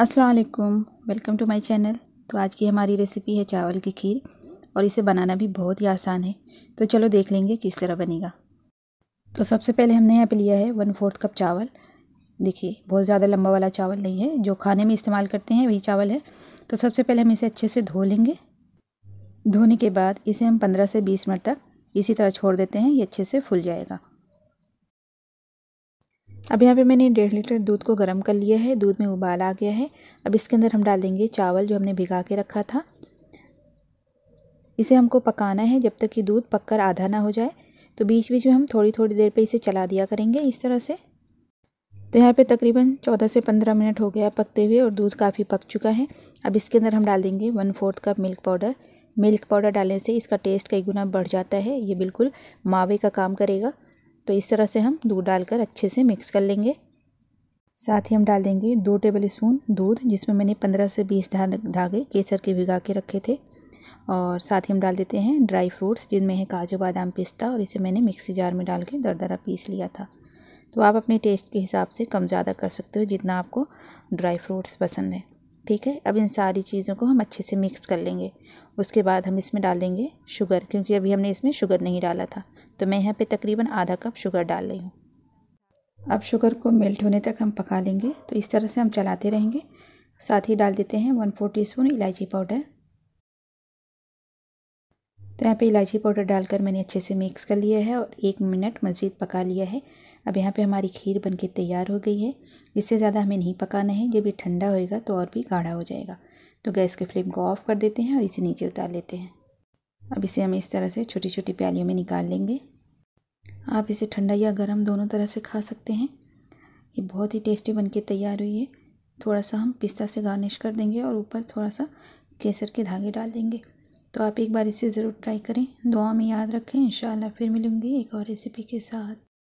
असलकुम welcome to my channel तो आज की हमारी रेसिपी है चावल की खीर और इसे बनाना भी बहुत ही आसान है तो चलो देख लेंगे किस तरह बनेगा तो सबसे पहले हमने यहाँ पे लिया है वन फोर्थ कप चावल देखिए बहुत ज़्यादा लंबा वाला चावल नहीं है जो खाने में इस्तेमाल करते हैं वही चावल है तो सबसे पहले हम इसे अच्छे से धो लेंगे धोने के बाद इसे हम पंद्रह से बीस मिनट तक इसी तरह छोड़ देते हैं ये अच्छे से फूल जाएगा अब यहाँ पे मैंने डेढ़ लीटर दूध को गर्म कर लिया है दूध में उबाल आ गया है अब इसके अंदर हम डाल देंगे चावल जो हमने भिगा के रखा था इसे हमको पकाना है जब तक कि दूध पककर आधा ना हो जाए तो बीच बीच में हम थोड़ी थोड़ी देर पे इसे चला दिया करेंगे इस तरह से तो यहाँ पे तकरीबन 14 से 15 मिनट हो गया पकते हुए और दूध काफ़ी पक चुका है अब इसके अंदर हम डाल देंगे one fourth cup milk powder milk powder डालने से इसका टेस्ट कई गुना बढ़ जाता है ये बिल्कुल मावे का काम करेगा तो इस तरह से हम दूध डालकर अच्छे से मिक्स कर लेंगे साथ ही हम डाल देंगे दो टेबल स्पून दूध जिसमें मैंने पंद्रह से बीस धागे केसर के भिगा के रखे थे और साथ ही हम डाल देते हैं ड्राई फ्रूट्स जिनमें है काजू बादाम पिस्ता और इसे मैंने मिक्सी जार में डाल के दरदरा पीस लिया था तो आप अपने टेस्ट के हिसाब से कम ज़्यादा कर सकते हो जितना आपको ड्राई फ्रूट्स पसंद है ठीक है अब इन सारी चीज़ों को हम अच्छे से मिक्स कर लेंगे उसके बाद हम इसमें डाल देंगे शुगर क्योंकि अभी हमने इसमें शुगर नहीं डाला था तो मैं यहाँ पे तकरीबन आधा कप शुगर डाल रही हूँ अब शुगर को मेल्ट होने तक हम पका लेंगे तो इस तरह से हम चलाते रहेंगे साथ ही डाल देते हैं वन फोर टी स्पून इलायची पाउडर तो यहाँ पे इलायची पाउडर डालकर मैंने अच्छे से मिक्स कर लिया है और एक मिनट मज़ीद पका लिया है अब यहाँ पे हमारी खीर बनके तैयार हो गई है इससे ज़्यादा हमें नहीं पकाना है जब ये ठंडा होएगा तो और भी गाढ़ा हो जाएगा तो गैस के फ्लेम को ऑफ़ कर देते हैं और इसे नीचे उतार लेते हैं अब इसे हमें इस तरह से छोटी छोटी प्यालियों में निकाल लेंगे आप इसे ठंडा या गर्म दोनों तरह से खा सकते हैं ये बहुत ही टेस्टी बनके तैयार हुई है थोड़ा सा हम पिस्ता से गार्निश कर देंगे और ऊपर थोड़ा सा केसर के धागे डाल देंगे तो आप एक बार इसे ज़रूर ट्राई करें दुआ में याद रखें इन फिर मिलूँगी एक और रेसिपी के साथ